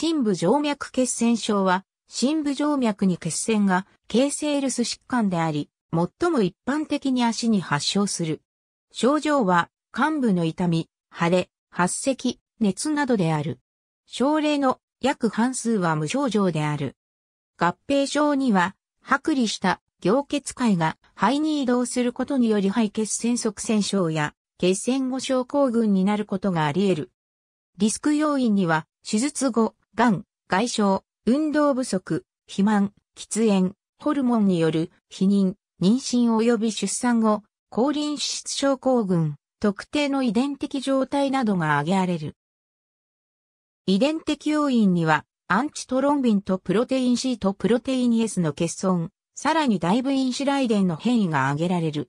深部静脈血栓症は、深部静脈に血栓が形成ルス疾患であり、最も一般的に足に発症する。症状は、患部の痛み、腫れ、発咳、熱などである。症例の約半数は無症状である。合併症には、剥離した凝血塊が肺に移動することにより肺血栓塞栓症や血栓後症候群になることがあり得る。リスク要因には、手術後、癌、外傷、運動不足、肥満、喫煙、ホルモンによる避妊、妊娠及び出産後、高輪脂質症候群、特定の遺伝的状態などが挙げられる。遺伝的要因には、アンチトロンビンとプロテイン C とプロテイン S の欠損、さらに大部因子雷伝の変異が挙げられる。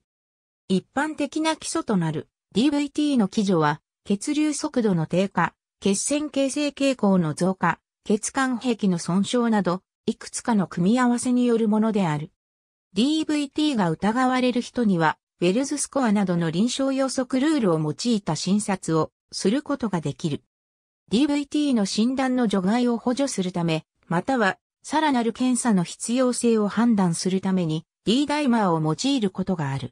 一般的な基礎となる DVT の基準は、血流速度の低下、血栓形成傾向の増加、血管壁の損傷など、いくつかの組み合わせによるものである。DVT が疑われる人には、ウェルズスコアなどの臨床予測ルールを用いた診察をすることができる。DVT の診断の除外を補助するため、または、さらなる検査の必要性を判断するために、D ダイマーを用いることがある。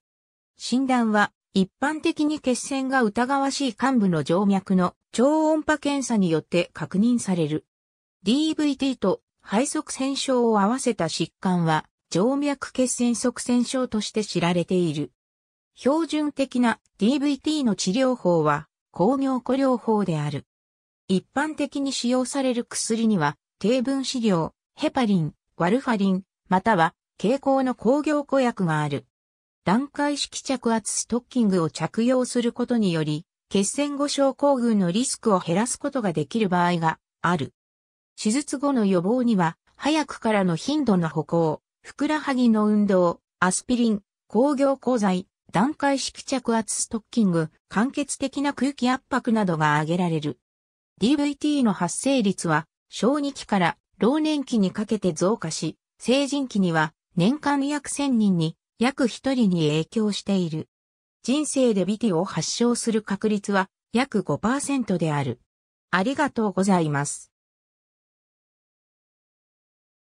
診断は、一般的に血栓が疑わしい患部の静脈の超音波検査によって確認される。DVT と肺側栓症を合わせた疾患は、静脈血栓側栓症として知られている。標準的な DVT の治療法は、工業固療法である。一般的に使用される薬には、低分子量、ヘパリン、ワルファリン、または、蛍光の工業固薬がある。段階式着圧ストッキングを着用することにより、血栓後症候群のリスクを減らすことができる場合がある。手術後の予防には、早くからの頻度の歩行、ふくらはぎの運動、アスピリン、工業鋼材、段階式着圧ストッキング、間欠的な空気圧迫などが挙げられる。DVT の発生率は、小児期から老年期にかけて増加し、成人期には年間約1000人に約1人に影響している。人生でビティを発症する確率は約5%である。ありがとうございます。